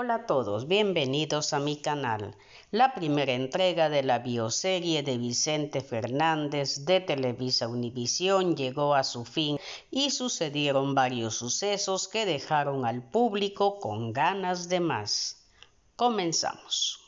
Hola a todos, bienvenidos a mi canal, la primera entrega de la bioserie de Vicente Fernández de Televisa Univisión llegó a su fin y sucedieron varios sucesos que dejaron al público con ganas de más. Comenzamos.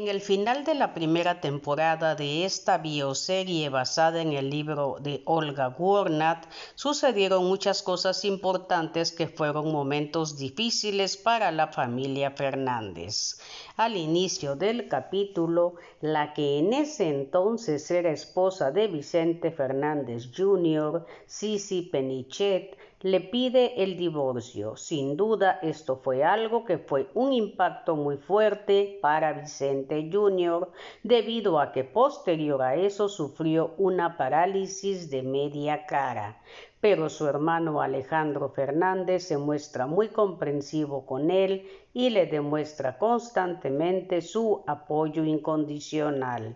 En el final de la primera temporada de esta bioserie basada en el libro de Olga Warnat, sucedieron muchas cosas importantes que fueron momentos difíciles para la familia Fernández. Al inicio del capítulo, la que en ese entonces era esposa de Vicente Fernández Jr., Sisi Penichet, le pide el divorcio. Sin duda esto fue algo que fue un impacto muy fuerte para Vicente Jr. debido a que posterior a eso sufrió una parálisis de media cara. Pero su hermano Alejandro Fernández se muestra muy comprensivo con él y le demuestra constantemente su apoyo incondicional.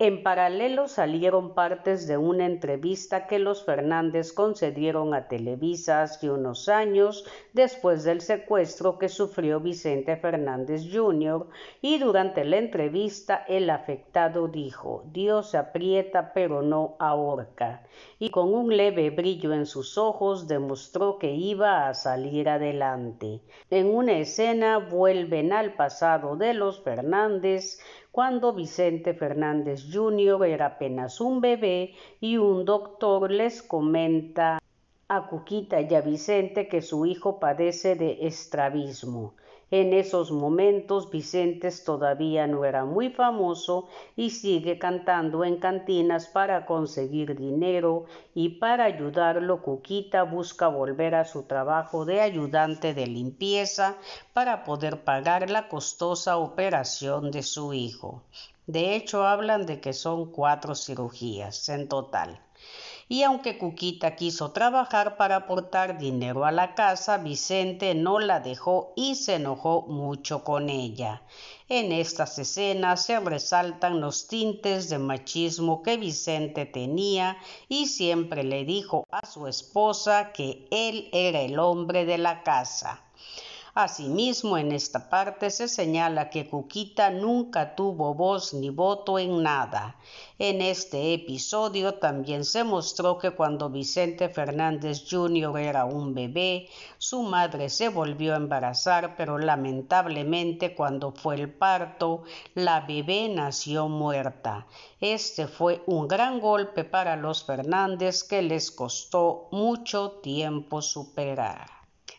En paralelo salieron partes de una entrevista que los Fernández concedieron a Televisa hace unos años después del secuestro que sufrió Vicente Fernández Jr. y durante la entrevista el afectado dijo Dios aprieta pero no ahorca y con un leve brillo en sus ojos demostró que iba a salir adelante. En una escena vuelven al pasado de los Fernández cuando Vicente Fernández Jr. era apenas un bebé y un doctor les comenta a Cuquita y a Vicente que su hijo padece de estrabismo. En esos momentos Vicentes todavía no era muy famoso y sigue cantando en cantinas para conseguir dinero y para ayudarlo Cuquita busca volver a su trabajo de ayudante de limpieza para poder pagar la costosa operación de su hijo. De hecho, hablan de que son cuatro cirugías en total y aunque Cuquita quiso trabajar para aportar dinero a la casa, Vicente no la dejó y se enojó mucho con ella. En estas escenas se resaltan los tintes de machismo que Vicente tenía y siempre le dijo a su esposa que él era el hombre de la casa. Asimismo, en esta parte se señala que Cuquita nunca tuvo voz ni voto en nada. En este episodio también se mostró que cuando Vicente Fernández Jr. era un bebé, su madre se volvió a embarazar, pero lamentablemente cuando fue el parto, la bebé nació muerta. Este fue un gran golpe para los Fernández que les costó mucho tiempo superar.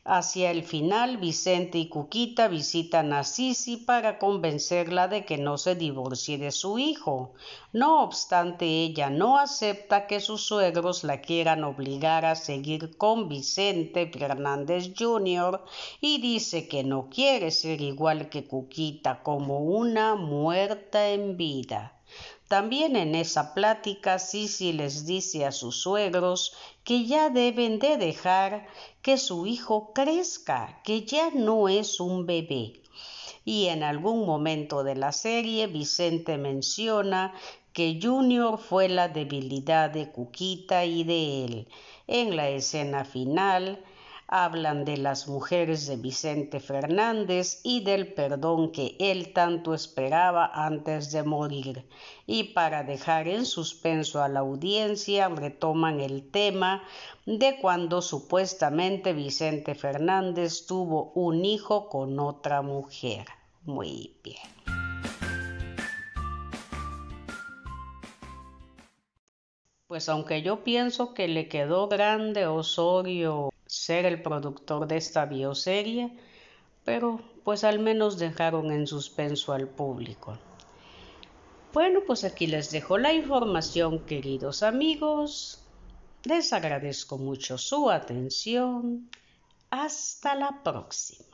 Hacia el final, Vicente y Cuquita visitan a Sisi para convencerla de que no se divorcie de su hijo. No obstante, ella no acepta que sus suegros la quieran obligar a seguir con Vicente Fernández Jr. y dice que no quiere ser igual que Cuquita como una muerta en vida. También en esa plática Sisi les dice a sus suegros que ya deben de dejar que su hijo crezca, que ya no es un bebé. Y en algún momento de la serie Vicente menciona que Junior fue la debilidad de Cuquita y de él. En la escena final, hablan de las mujeres de Vicente Fernández y del perdón que él tanto esperaba antes de morir. Y para dejar en suspenso a la audiencia, retoman el tema de cuando supuestamente Vicente Fernández tuvo un hijo con otra mujer. Muy bien. Pues aunque yo pienso que le quedó grande Osorio ser el productor de esta bioserie, pero pues al menos dejaron en suspenso al público. Bueno, pues aquí les dejo la información, queridos amigos. Les agradezco mucho su atención. Hasta la próxima.